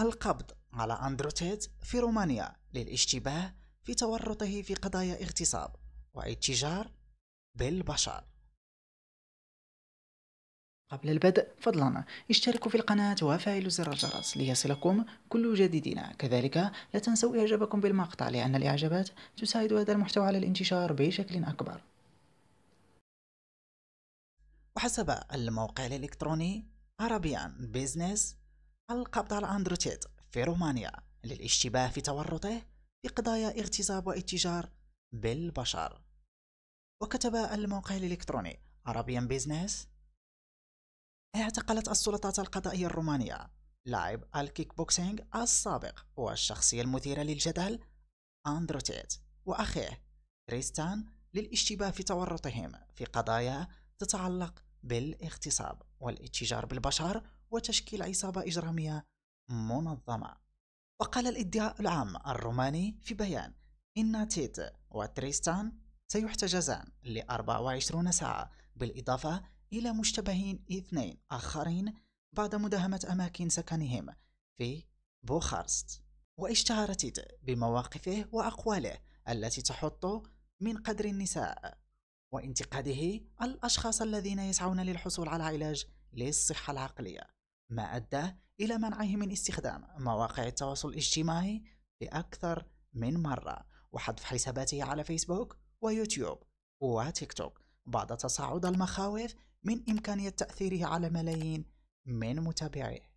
القبض على أندروتيت في رومانيا للاشتباه في تورطه في قضايا اغتصاب واتجار بالبشر قبل البدء فضلا اشتركوا في القناة وفعلوا زر الجرس ليصلكم كل جديدنا كذلك لا تنسوا إعجابكم بالمقطع لأن الإعجابات تساعد هذا المحتوى على الانتشار بشكل أكبر وحسب الموقع الإلكتروني عربيان بيزنس القبض على أندروتيد في رومانيا للاشتباه في تورطه في قضايا اغتصاب واتجار بالبشر وكتب الموقع الإلكتروني عربيان بيزنس اعتقلت السلطات القضائية الرومانية لاعب الكيك بوكسينج السابق والشخصية المثيرة للجدل أندروتيت وأخيه تريستان للاشتباه في تورطهم في قضايا تتعلق بالاغتصاب والاتجار بالبشر وتشكيل عصابة إجرامية منظمة وقال الادعاء العام الروماني في بيان إن تيت وتريستان سيحتجزان ل 24 ساعة بالإضافة إلى مشتبهين اثنين آخرين بعد مداهمة أماكن سكنهم في بوخارست واشتهر تيت بمواقفه وأقواله التي تحط من قدر النساء وانتقاده الأشخاص الذين يسعون للحصول على علاج للصحة العقلية ما أدى إلى منعه من استخدام مواقع التواصل الاجتماعي لأكثر من مرة وحذف حساباته على فيسبوك ويوتيوب وتيك توك بعد تصاعد المخاوف من إمكانية تأثيره على ملايين من متابعيه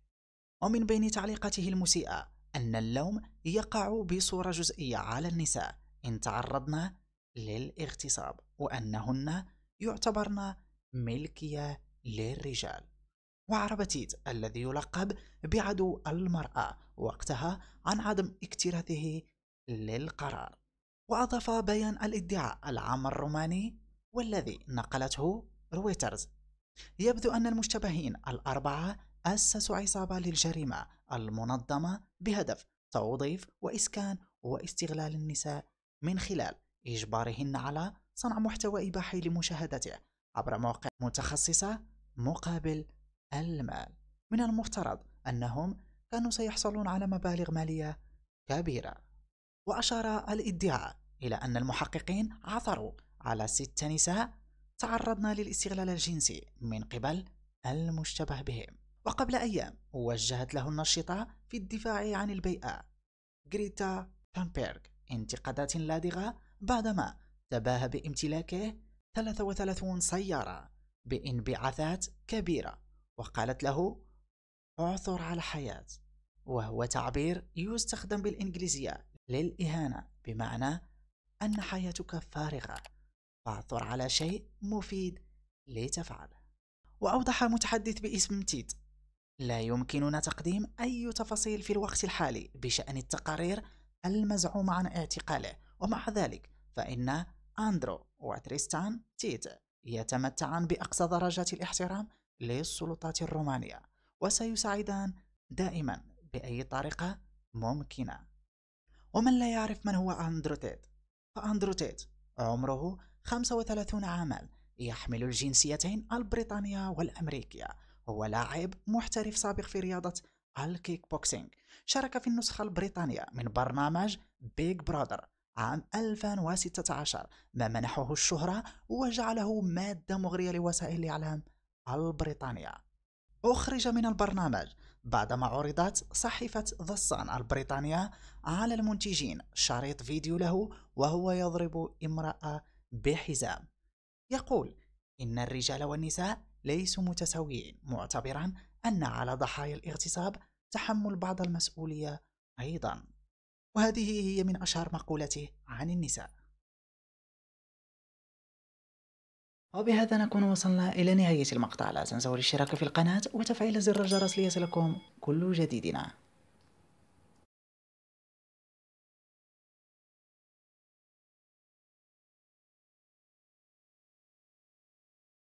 ومن بين تعليقاته المسيئة أن اللوم يقع بصورة جزئية على النساء إن تعرضن للاغتصاب وأنهن يعتبرن ملكية للرجال وعربتيت الذي يلقب بعدو المرأة وقتها عن عدم اكتراثه للقرار وأضاف بيان الادعاء العام الروماني والذي نقلته رويترز يبدو أن المشتبهين الأربعة أسسوا عصابة للجريمة المنظمة بهدف توظيف وإسكان واستغلال النساء من خلال إجبارهن على صنع محتوى إباحي لمشاهدته عبر مواقع متخصصة مقابل المال من المفترض أنهم كانوا سيحصلون على مبالغ مالية كبيرة وأشار الادعاء إلى أن المحققين عثروا على ست نساء تعرضن للاستغلال الجنسي من قبل المشتبه بهم وقبل أيام وجهت له النشطة في الدفاع عن البيئة غريتا ثامبيرغ انتقادات لادغة بعدما تباهى بامتلاكه 33 سيارة بانبعاثات كبيرة وقالت له اعثر على حياة وهو تعبير يستخدم بالإنجليزية للإهانة بمعنى أن حياتك فارغة فاعثر على شيء مفيد لتفعله وأوضح متحدث باسم تيت لا يمكننا تقديم أي تفاصيل في الوقت الحالي بشأن التقارير المزعوم عن اعتقاله ومع ذلك فإن أندرو وتريستان تيت يتمتعان بأقصى درجات الاحترام للسلطات الرومانية وسيساعدان دائما بأي طريقة ممكنة ومن لا يعرف من هو أندروتيت فأندروتيت عمره 35 عاما يحمل الجنسيتين البريطانية والأمريكية هو لاعب محترف سابق في رياضة الكيك بوكسينج شارك في النسخة البريطانية من برنامج بيج برادر عام 2016 ما منحه الشهرة وجعله مادة مغرية لوسائل الإعلام البريطانية أخرج من البرنامج بعدما عرضت صحيفة ذا سان البريطانية على المنتجين شريط فيديو له وهو يضرب امرأة بحزام يقول إن الرجال والنساء ليسوا متساويين معتبرا أن على ضحايا الاغتصاب تحمل بعض المسؤولية أيضا وهذه هي من أشهر مقولته عن النساء وبهذا نكون وصلنا إلى نهاية المقطع لا تنسوا الاشتراك في القناة وتفعيل زر الجرس ليصلكم كل جديدنا